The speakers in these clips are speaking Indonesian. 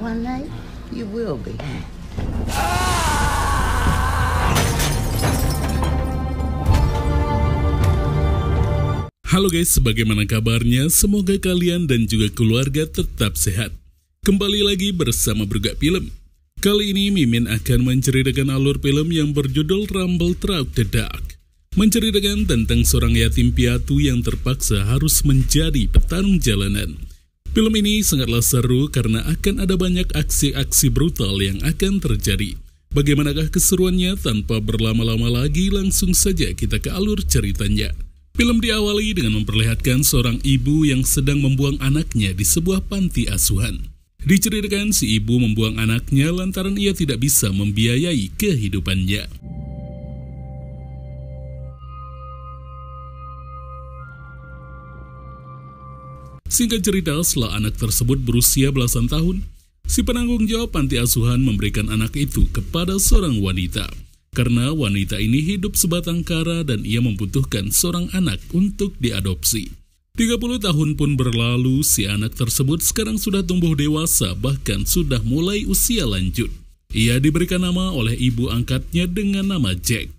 one night, you will be. Halo guys, sebagaimana kabarnya? Semoga kalian dan juga keluarga tetap sehat. Kembali lagi bersama Bergak Film. Kali ini Mimin akan menceritakan alur film yang berjudul Rumble Truck The Dark. Menceritakan tentang seorang yatim piatu yang terpaksa harus menjadi petarung jalanan. Film ini sangatlah seru karena akan ada banyak aksi-aksi brutal yang akan terjadi. Bagaimanakah keseruannya? Tanpa berlama-lama lagi, langsung saja kita ke alur ceritanya. Film diawali dengan memperlihatkan seorang ibu yang sedang membuang anaknya di sebuah panti asuhan. Diceritakan si ibu membuang anaknya lantaran ia tidak bisa membiayai kehidupannya. Singkat cerita, setelah anak tersebut berusia belasan tahun, si penanggung jawab panti asuhan memberikan anak itu kepada seorang wanita. Karena wanita ini hidup sebatang kara dan ia membutuhkan seorang anak untuk diadopsi. 30 tahun pun berlalu, si anak tersebut sekarang sudah tumbuh dewasa, bahkan sudah mulai usia lanjut. Ia diberikan nama oleh ibu angkatnya dengan nama Jack.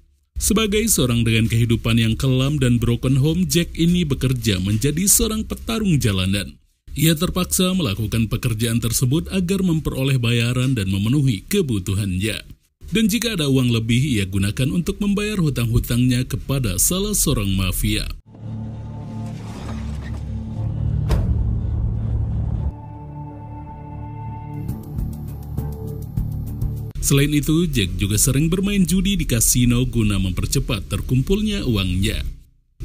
Sebagai seorang dengan kehidupan yang kelam dan broken home, Jack ini bekerja menjadi seorang petarung jalanan. Ia terpaksa melakukan pekerjaan tersebut agar memperoleh bayaran dan memenuhi kebutuhannya. Dan jika ada uang lebih, ia gunakan untuk membayar hutang-hutangnya kepada salah seorang mafia. Selain itu, Jack juga sering bermain judi di kasino guna mempercepat terkumpulnya uangnya.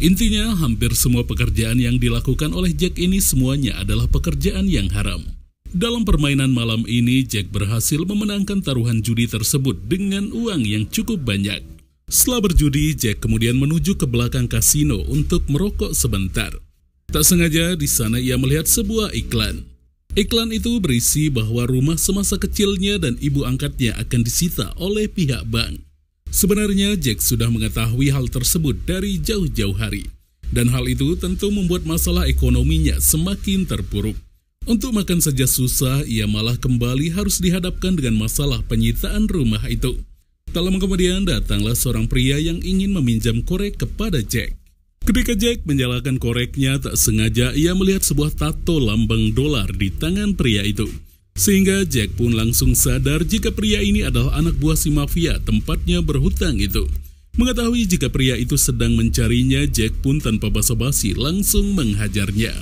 Intinya, hampir semua pekerjaan yang dilakukan oleh Jack ini semuanya adalah pekerjaan yang haram. Dalam permainan malam ini, Jack berhasil memenangkan taruhan judi tersebut dengan uang yang cukup banyak. Setelah berjudi, Jack kemudian menuju ke belakang kasino untuk merokok sebentar. Tak sengaja, di sana ia melihat sebuah iklan. Iklan itu berisi bahwa rumah semasa kecilnya dan ibu angkatnya akan disita oleh pihak bank. Sebenarnya Jack sudah mengetahui hal tersebut dari jauh-jauh hari. Dan hal itu tentu membuat masalah ekonominya semakin terpuruk. Untuk makan saja susah, ia malah kembali harus dihadapkan dengan masalah penyitaan rumah itu. Tak kemudian datanglah seorang pria yang ingin meminjam korek kepada Jack. Ketika Jack menyalakan koreknya, tak sengaja ia melihat sebuah tato lambang dolar di tangan pria itu. Sehingga Jack pun langsung sadar jika pria ini adalah anak buah si mafia tempatnya berhutang itu. Mengetahui jika pria itu sedang mencarinya, Jack pun tanpa basa-basi langsung menghajarnya.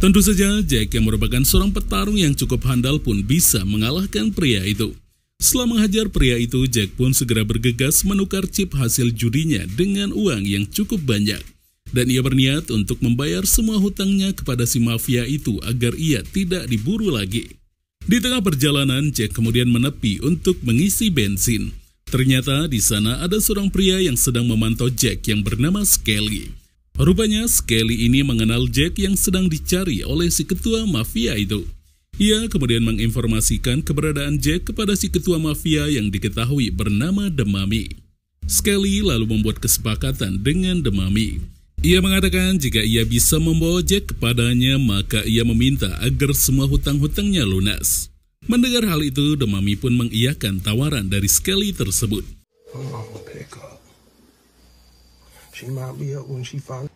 Tentu saja, Jack yang merupakan seorang petarung yang cukup handal pun bisa mengalahkan pria itu. Setelah menghajar pria itu, Jack pun segera bergegas menukar chip hasil judinya dengan uang yang cukup banyak. Dan ia berniat untuk membayar semua hutangnya kepada si mafia itu agar ia tidak diburu lagi. Di tengah perjalanan, Jack kemudian menepi untuk mengisi bensin. Ternyata di sana ada seorang pria yang sedang memantau Jack yang bernama Skelly. Rupanya Skelly ini mengenal Jack yang sedang dicari oleh si ketua mafia itu. Ia kemudian menginformasikan keberadaan Jack kepada si ketua mafia yang diketahui bernama Demami. Skelly lalu membuat kesepakatan dengan Demami. Ia mengatakan jika ia bisa membawa Jack kepadanya, maka ia meminta agar semua hutang-hutangnya lunas. Mendengar hal itu, Demami pun mengiyakan tawaran dari Skelly tersebut. She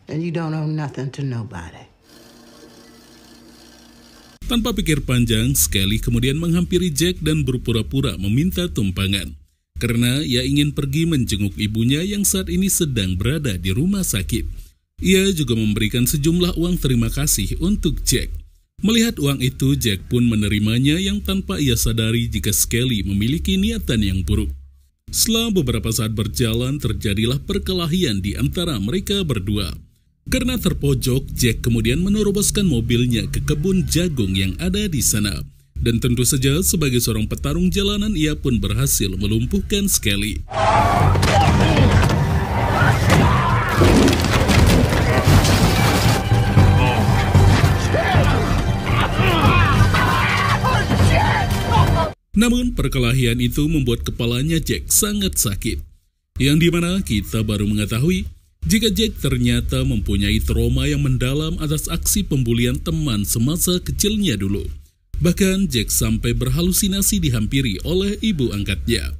and you don't owe nothing to nobody. Tanpa pikir panjang, Skelly kemudian menghampiri Jack dan berpura-pura meminta tumpangan. Karena ia ingin pergi menjenguk ibunya yang saat ini sedang berada di rumah sakit. Ia juga memberikan sejumlah uang terima kasih untuk Jack. Melihat uang itu, Jack pun menerimanya yang tanpa ia sadari jika Skelly memiliki niatan yang buruk. Setelah beberapa saat berjalan, terjadilah perkelahian di antara mereka berdua. Karena terpojok, Jack kemudian meneroboskan mobilnya ke kebun jagung yang ada di sana. Dan tentu saja sebagai seorang petarung jalanan ia pun berhasil melumpuhkan Skelly. Namun perkelahian itu membuat kepalanya Jack sangat sakit. Yang dimana kita baru mengetahui jika Jack ternyata mempunyai trauma yang mendalam atas aksi pembulian teman semasa kecilnya dulu. Bahkan Jack sampai berhalusinasi dihampiri oleh ibu angkatnya.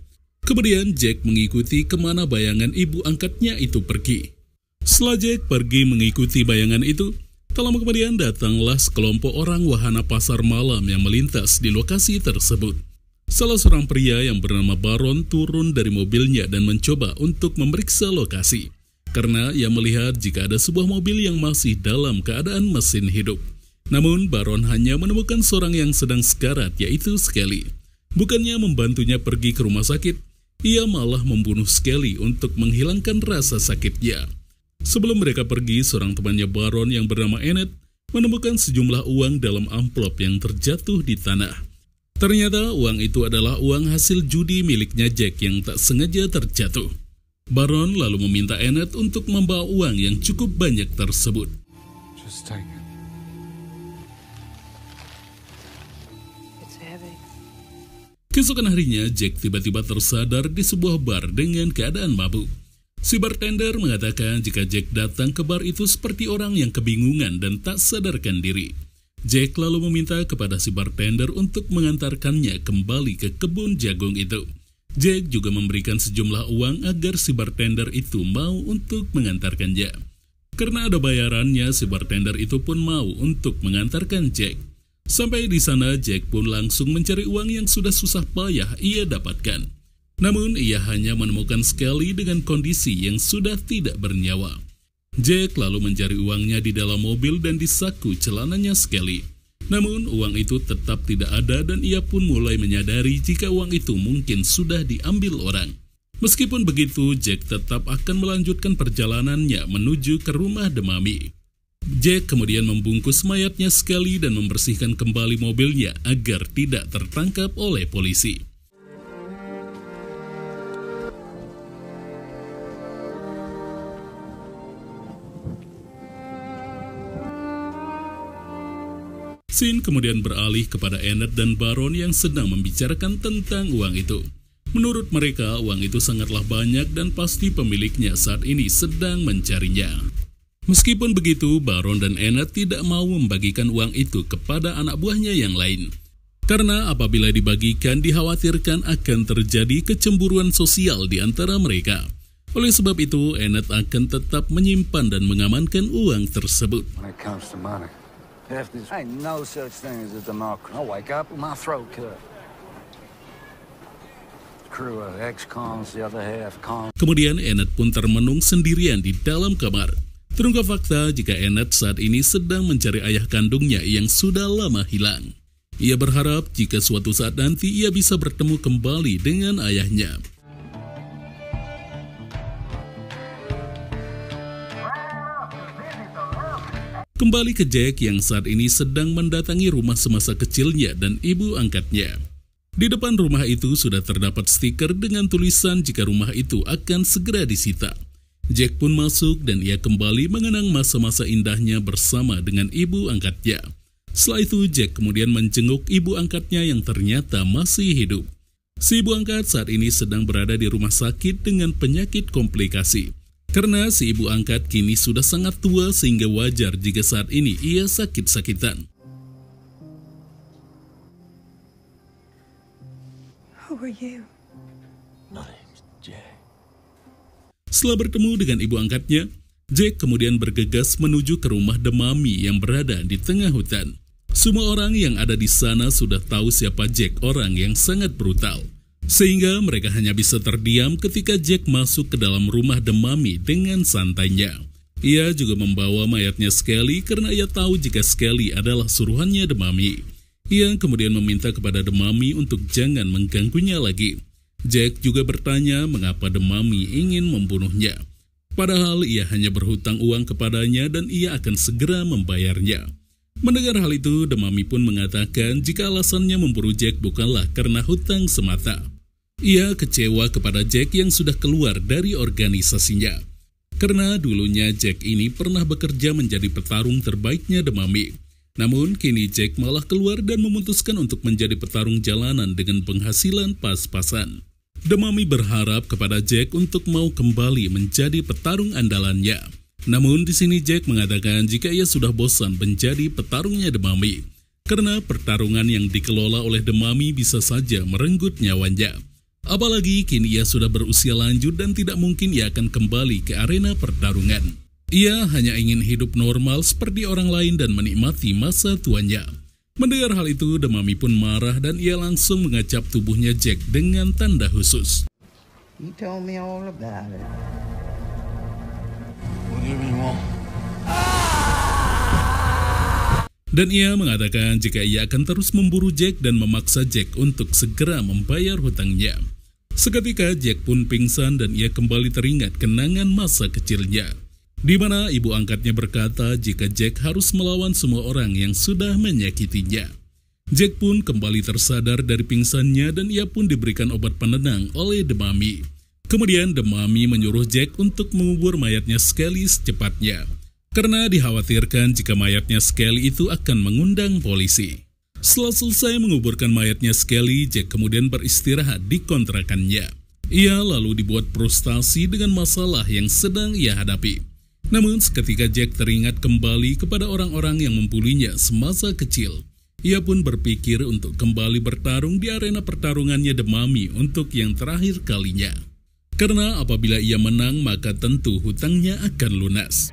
Kemudian Jack mengikuti kemana bayangan ibu angkatnya itu pergi. Setelah Jack pergi mengikuti bayangan itu, tak lama kemudian datanglah sekelompok orang wahana pasar malam yang melintas di lokasi tersebut. Salah seorang pria yang bernama Baron turun dari mobilnya dan mencoba untuk memeriksa lokasi karena ia melihat jika ada sebuah mobil yang masih dalam keadaan mesin hidup. Namun, Baron hanya menemukan seorang yang sedang sekarat, yaitu Skelly. Bukannya membantunya pergi ke rumah sakit, ia malah membunuh Skelly untuk menghilangkan rasa sakitnya. Sebelum mereka pergi, seorang temannya Baron yang bernama Enid menemukan sejumlah uang dalam amplop yang terjatuh di tanah. Ternyata uang itu adalah uang hasil judi miliknya Jack yang tak sengaja terjatuh. Baron lalu meminta Enid untuk membawa uang yang cukup banyak tersebut. Just Keesokan harinya, Jack tiba-tiba tersadar di sebuah bar dengan keadaan mabuk. Si bartender mengatakan jika Jack datang ke bar itu seperti orang yang kebingungan dan tak sadarkan diri. Jack lalu meminta kepada si bartender untuk mengantarkannya kembali ke kebun jagung itu. Jack juga memberikan sejumlah uang agar si bartender itu mau untuk mengantarkan Jack. Karena ada bayarannya, si bartender itu pun mau untuk mengantarkan Jack. Sampai di sana, Jack pun langsung mencari uang yang sudah susah payah ia dapatkan. Namun, ia hanya menemukan sekali dengan kondisi yang sudah tidak bernyawa. Jack lalu mencari uangnya di dalam mobil dan di saku celananya sekali. Namun, uang itu tetap tidak ada dan ia pun mulai menyadari jika uang itu mungkin sudah diambil orang. Meskipun begitu, Jack tetap akan melanjutkan perjalanannya menuju ke rumah Demami. Jack kemudian membungkus mayatnya sekali dan membersihkan kembali mobilnya agar tidak tertangkap oleh polisi. Sin kemudian beralih kepada Enet dan Baron yang sedang membicarakan tentang uang itu. Menurut mereka, uang itu sangatlah banyak dan pasti pemiliknya saat ini sedang mencarinya. Meskipun begitu, Baron dan Enet tidak mau membagikan uang itu kepada anak buahnya yang lain. Karena apabila dibagikan dikhawatirkan akan terjadi kecemburuan sosial di antara mereka. Oleh sebab itu, Enet akan tetap menyimpan dan mengamankan uang tersebut. When it comes to money. Half this, ain't no such thing as a democracy. I'll wake up with my throat cut. Kemudian Enet pun termenung sendirian di dalam kamar. Terungkap fakta jika Enet saat ini sedang mencari ayah kandungnya yang sudah lama hilang. Ia berharap jika suatu saat nanti ia bisa bertemu kembali dengan ayahnya. Kembali ke Jack yang saat ini sedang mendatangi rumah semasa kecilnya dan ibu angkatnya. Di depan rumah itu sudah terdapat stiker dengan tulisan jika rumah itu akan segera disita. Jack pun masuk dan ia kembali mengenang masa-masa indahnya bersama dengan ibu angkatnya. Setelah itu, Jack kemudian menjenguk ibu angkatnya yang ternyata masih hidup. Si ibu angkat saat ini sedang berada di rumah sakit dengan penyakit komplikasi. Karena si ibu angkat kini sudah sangat tua sehingga wajar jika saat ini ia sakit-sakitan. Setelah bertemu dengan ibu angkatnya, Jack kemudian bergegas menuju ke rumah Demami yang berada di tengah hutan. Semua orang yang ada di sana sudah tahu siapa Jack orang yang sangat brutal. Sehingga mereka hanya bisa terdiam ketika Jack masuk ke dalam rumah Demami dengan santainya. Ia juga membawa mayatnya Skelly karena ia tahu jika Skelly adalah suruhannya Demami. Ia kemudian meminta kepada Demami untuk jangan mengganggunya lagi. Jack juga bertanya mengapa Demami ingin membunuhnya. Padahal ia hanya berhutang uang kepadanya dan ia akan segera membayarnya. Mendengar hal itu, Demami pun mengatakan jika alasannya memburu Jack bukanlah karena hutang semata. Ia kecewa kepada Jack yang sudah keluar dari organisasinya. Karena dulunya Jack ini pernah bekerja menjadi petarung terbaiknya The Mummy. Namun, kini Jack malah keluar dan memutuskan untuk menjadi petarung jalanan dengan penghasilan pas-pasan. The Mummy berharap kepada Jack untuk mau kembali menjadi petarung andalannya. Namun di sini Jack mengatakan jika ia sudah bosan menjadi petarungnya The Mummy. Karena pertarungan yang dikelola oleh The Mummy bisa saja merenggut nyawanya. Apalagi kini ia sudah berusia lanjut dan tidak mungkin ia akan kembali ke arena pertarungan. Ia hanya ingin hidup normal seperti orang lain dan menikmati masa tuanya. Mendengar hal itu, Demami pun marah dan ia langsung mengacap tubuhnya Jack dengan tanda khusus. Dan ia mengatakan jika ia akan terus memburu Jack dan memaksa Jack untuk segera membayar hutangnya. Seketika Jack pun pingsan dan ia kembali teringat kenangan masa kecilnya. Di mana ibu angkatnya berkata jika Jack harus melawan semua orang yang sudah menyakitinya. Jack pun kembali tersadar dari pingsannya dan ia pun diberikan obat penenang oleh The Demami. Kemudian The Demami menyuruh Jack untuk mengubur mayatnya sekali secepatnya. Karena dikhawatirkan jika mayatnya sekali itu akan mengundang polisi. Setelah selesai menguburkan mayatnya Skelly, Jack kemudian beristirahat di kontrakannya. Ia lalu dibuat frustasi dengan masalah yang sedang ia hadapi. Namun seketika Jack teringat kembali kepada orang-orang yang mempulinya semasa kecil. Ia pun berpikir untuk kembali bertarung di arena pertarungannya Demami untuk yang terakhir kalinya. Karena apabila ia menang maka tentu hutangnya akan lunas.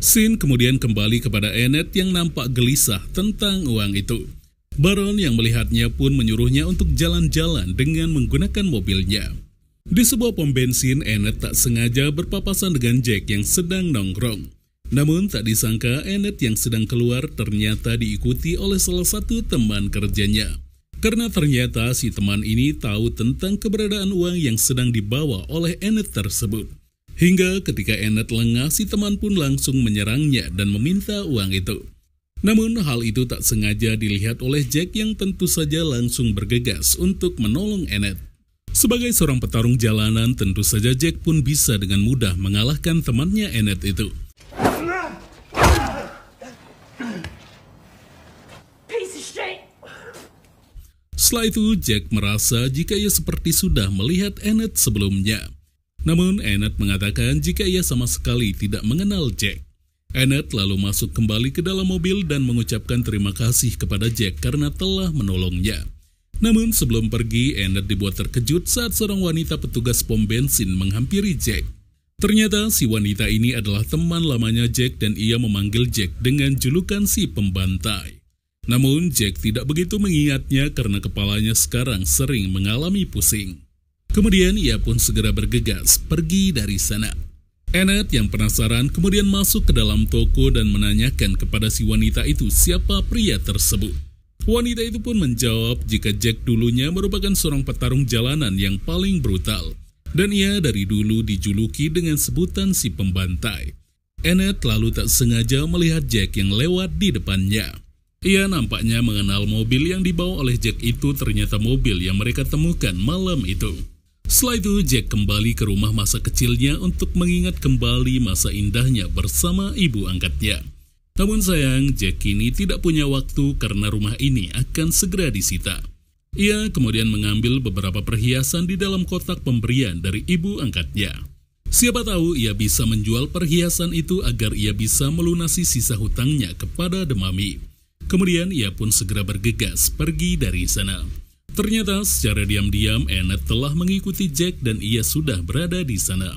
Sin kemudian kembali kepada Enet yang nampak gelisah tentang uang itu. Baron yang melihatnya pun menyuruhnya untuk jalan-jalan dengan menggunakan mobilnya. Di sebuah pom bensin, Enet tak sengaja berpapasan dengan Jack yang sedang nongkrong. Namun tak disangka Enet yang sedang keluar ternyata diikuti oleh salah satu teman kerjanya. Karena ternyata si teman ini tahu tentang keberadaan uang yang sedang dibawa oleh Enet tersebut. Hingga ketika Enet lengah, si teman pun langsung menyerangnya dan meminta uang itu. Namun hal itu tak sengaja dilihat oleh Jack yang tentu saja langsung bergegas untuk menolong Enet. Sebagai seorang petarung jalanan, tentu saja Jack pun bisa dengan mudah mengalahkan temannya Enet itu. Setelah itu, Jack merasa jika ia seperti sudah melihat Enet sebelumnya. Namun, Enet mengatakan jika ia sama sekali tidak mengenal Jack. Enet lalu masuk kembali ke dalam mobil dan mengucapkan terima kasih kepada Jack karena telah menolongnya. Namun sebelum pergi, Enet dibuat terkejut saat seorang wanita petugas pom bensin menghampiri Jack. Ternyata si wanita ini adalah teman lamanya Jack dan ia memanggil Jack dengan julukan si pembantai. Namun Jack tidak begitu mengingatnya karena kepalanya sekarang sering mengalami pusing. Kemudian ia pun segera bergegas pergi dari sana. Enet yang penasaran kemudian masuk ke dalam toko dan menanyakan kepada si wanita itu siapa pria tersebut. Wanita itu pun menjawab jika Jack dulunya merupakan seorang petarung jalanan yang paling brutal. Dan ia dari dulu dijuluki dengan sebutan si pembantai. Enet lalu tak sengaja melihat Jack yang lewat di depannya. Ia nampaknya mengenal mobil yang dibawa oleh Jack itu ternyata mobil yang mereka temukan malam itu. Setelah itu, Jack kembali ke rumah masa kecilnya untuk mengingat kembali masa indahnya bersama ibu angkatnya. Namun sayang, Jack kini tidak punya waktu karena rumah ini akan segera disita. Ia kemudian mengambil beberapa perhiasan di dalam kotak pemberian dari ibu angkatnya. Siapa tahu ia bisa menjual perhiasan itu agar ia bisa melunasi sisa hutangnya kepada Demami. Kemudian ia pun segera bergegas pergi dari sana. Ternyata secara diam-diam Enet telah mengikuti Jack dan ia sudah berada di sana.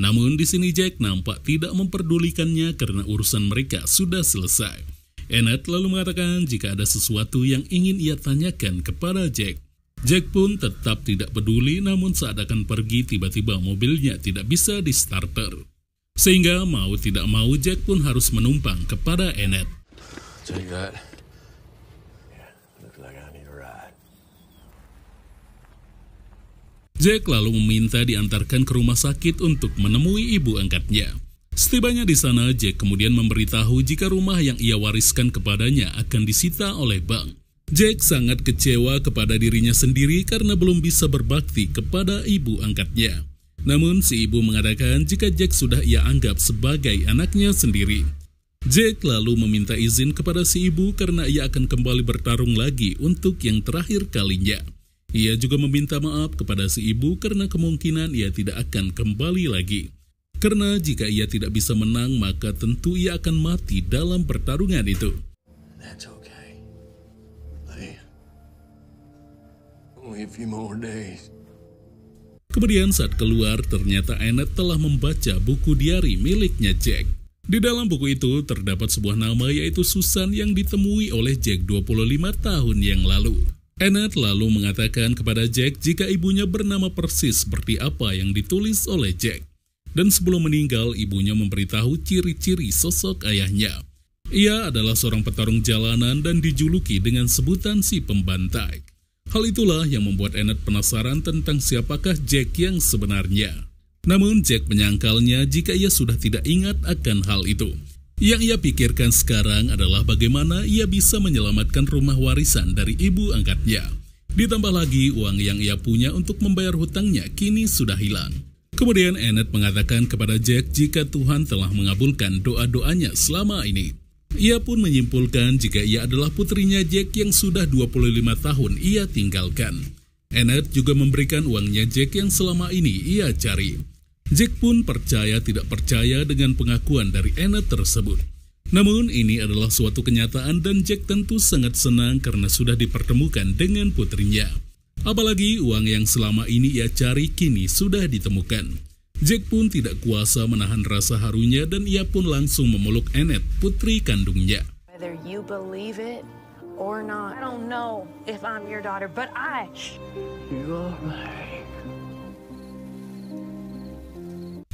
Namun di sini Jack nampak tidak memperdulikannya karena urusan mereka sudah selesai. Enet lalu mengatakan jika ada sesuatu yang ingin ia tanyakan kepada Jack. Jack pun tetap tidak peduli namun saat akan pergi tiba-tiba mobilnya tidak bisa di starter. Sehingga mau tidak mau Jack pun harus menumpang kepada Enet. Jack lalu meminta diantarkan ke rumah sakit untuk menemui ibu angkatnya. Setibanya di sana, Jack kemudian memberitahu jika rumah yang ia wariskan kepadanya akan disita oleh bank. Jack sangat kecewa kepada dirinya sendiri karena belum bisa berbakti kepada ibu angkatnya. Namun si ibu mengatakan jika Jack sudah ia anggap sebagai anaknya sendiri. Jack lalu meminta izin kepada si ibu karena ia akan kembali bertarung lagi untuk yang terakhir kalinya. Ia juga meminta maaf kepada si ibu karena kemungkinan ia tidak akan kembali lagi. Karena jika ia tidak bisa menang, maka tentu ia akan mati dalam pertarungan itu. Kemudian saat keluar, ternyata Annette telah membaca buku diari miliknya Jack. Di dalam buku itu terdapat sebuah nama yaitu Susan yang ditemui oleh Jack 25 tahun yang lalu. Enet lalu mengatakan kepada Jack jika ibunya bernama persis seperti apa yang ditulis oleh Jack. Dan sebelum meninggal, ibunya memberitahu ciri-ciri sosok ayahnya. Ia adalah seorang petarung jalanan dan dijuluki dengan sebutan si pembantai. Hal itulah yang membuat Enet penasaran tentang siapakah Jack yang sebenarnya. Namun Jack menyangkalnya jika ia sudah tidak ingat akan hal itu. Yang ia pikirkan sekarang adalah bagaimana ia bisa menyelamatkan rumah warisan dari ibu angkatnya. Ditambah lagi uang yang ia punya untuk membayar hutangnya kini sudah hilang. Kemudian Enid mengatakan kepada Jack jika Tuhan telah mengabulkan doa-doanya selama ini. Ia pun menyimpulkan jika ia adalah putrinya Jack yang sudah 25 tahun ia tinggalkan. Enid juga memberikan uangnya Jack yang selama ini ia cari. Jack pun percaya tidak percaya dengan pengakuan dari Anna tersebut. Namun ini adalah suatu kenyataan dan Jack tentu sangat senang karena sudah dipertemukan dengan putrinya. Apalagi uang yang selama ini ia cari kini sudah ditemukan. Jack pun tidak kuasa menahan rasa harunya dan ia pun langsung memeluk Annette, putri kandungnya. not, daughter, I...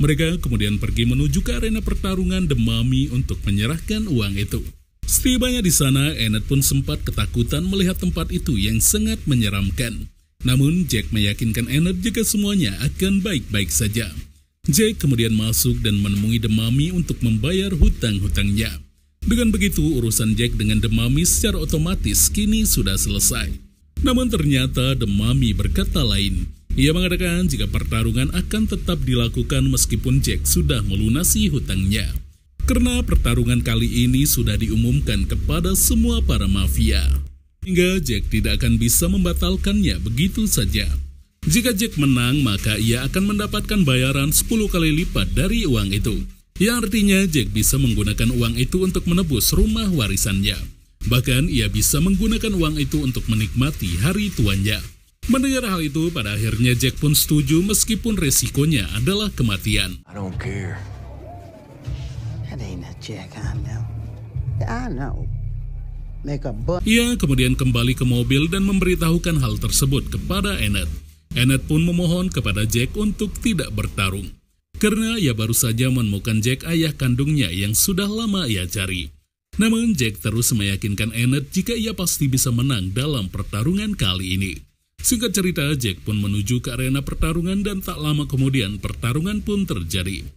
Mereka kemudian pergi menuju ke arena pertarungan Demami untuk menyerahkan uang itu. Setibanya di sana, Enid pun sempat ketakutan melihat tempat itu yang sangat menyeramkan. Namun, Jack meyakinkan Enid jika semuanya akan baik-baik saja. Jack kemudian masuk dan menemui Demami untuk membayar hutang-hutangnya. Dengan begitu, urusan Jack dengan Demami secara otomatis kini sudah selesai. Namun ternyata Demami berkata lain, ia mengatakan jika pertarungan akan tetap dilakukan meskipun Jack sudah melunasi hutangnya. Karena pertarungan kali ini sudah diumumkan kepada semua para mafia. Hingga Jack tidak akan bisa membatalkannya begitu saja. Jika Jack menang, maka ia akan mendapatkan bayaran 10 kali lipat dari uang itu. Yang artinya Jack bisa menggunakan uang itu untuk menebus rumah warisannya. Bahkan ia bisa menggunakan uang itu untuk menikmati hari tuanya. Mendengar hal itu, pada akhirnya Jack pun setuju meskipun resikonya adalah kematian. I don't care. That ain't Jack I know. I know. Ia kemudian kembali ke mobil dan memberitahukan hal tersebut kepada Enid. Enid pun memohon kepada Jack untuk tidak bertarung. Karena ia baru saja menemukan Jack ayah kandungnya yang sudah lama ia cari. Namun Jack terus meyakinkan Enid jika ia pasti bisa menang dalam pertarungan kali ini. Singkat cerita, Jack pun menuju ke arena pertarungan dan tak lama kemudian pertarungan pun terjadi.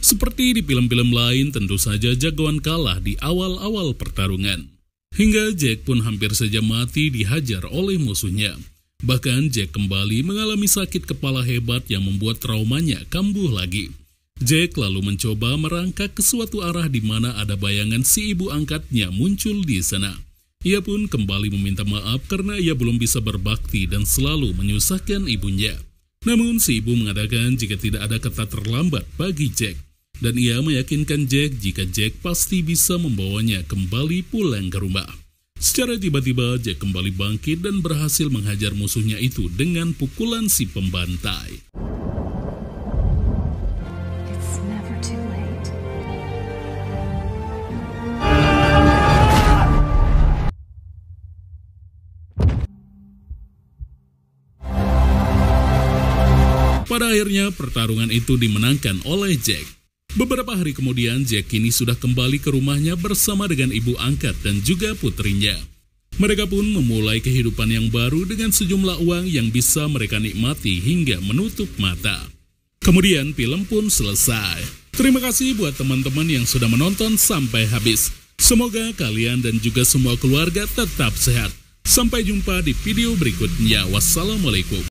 Seperti di film-film lain, tentu saja jagoan kalah di awal-awal pertarungan. Hingga Jack pun hampir saja mati dihajar oleh musuhnya. Bahkan Jack kembali mengalami sakit kepala hebat yang membuat traumanya kambuh lagi. Jack lalu mencoba merangkak ke suatu arah di mana ada bayangan si ibu angkatnya muncul di sana. Ia pun kembali meminta maaf karena ia belum bisa berbakti dan selalu menyusahkan ibunya. Namun si ibu mengadakan jika tidak ada kata terlambat bagi Jack. Dan ia meyakinkan Jack jika Jack pasti bisa membawanya kembali pulang ke rumah. Secara tiba-tiba, Jack kembali bangkit dan berhasil menghajar musuhnya itu dengan pukulan si pembantai. Pada akhirnya, pertarungan itu dimenangkan oleh Jack. Beberapa hari kemudian, Jack kini sudah kembali ke rumahnya bersama dengan ibu angkat dan juga putrinya. Mereka pun memulai kehidupan yang baru dengan sejumlah uang yang bisa mereka nikmati hingga menutup mata. Kemudian film pun selesai. Terima kasih buat teman-teman yang sudah menonton sampai habis. Semoga kalian dan juga semua keluarga tetap sehat. Sampai jumpa di video berikutnya. Wassalamualaikum.